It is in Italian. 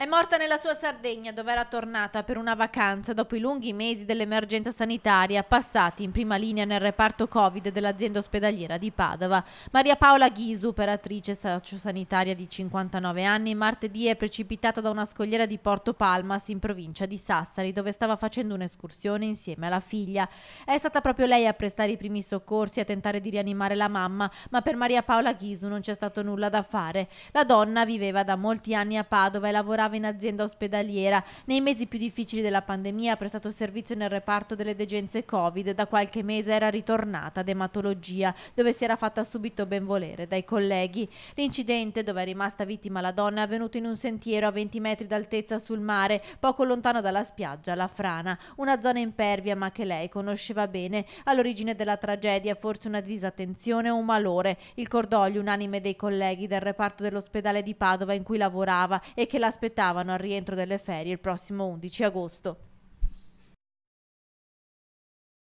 È morta nella sua Sardegna dove era tornata per una vacanza dopo i lunghi mesi dell'emergenza sanitaria passati in prima linea nel reparto Covid dell'azienda ospedaliera di Padova. Maria Paola Ghisu, operatrice sociosanitaria di 59 anni, martedì è precipitata da una scogliera di Porto Palmas in provincia di Sassari dove stava facendo un'escursione insieme alla figlia. È stata proprio lei a prestare i primi soccorsi e a tentare di rianimare la mamma, ma per Maria Paola Ghisu non c'è stato nulla da fare. La donna viveva da molti anni a Padova e lavorava lavorava in azienda ospedaliera. Nei mesi più difficili della pandemia ha prestato servizio nel reparto delle degenze Covid. Da qualche mese era ritornata ad ematologia, dove si era fatta subito benvolere dai colleghi. L'incidente, dove è rimasta vittima la donna, è avvenuto in un sentiero a 20 metri d'altezza sul mare, poco lontano dalla spiaggia, la Frana, una zona impervia ma che lei conosceva bene. All'origine della tragedia forse una disattenzione o un malore. Il cordoglio unanime dei colleghi del reparto dell'ospedale di Padova in cui lavorava e che l'aspettava aspettavano al rientro delle ferie il prossimo 11 agosto.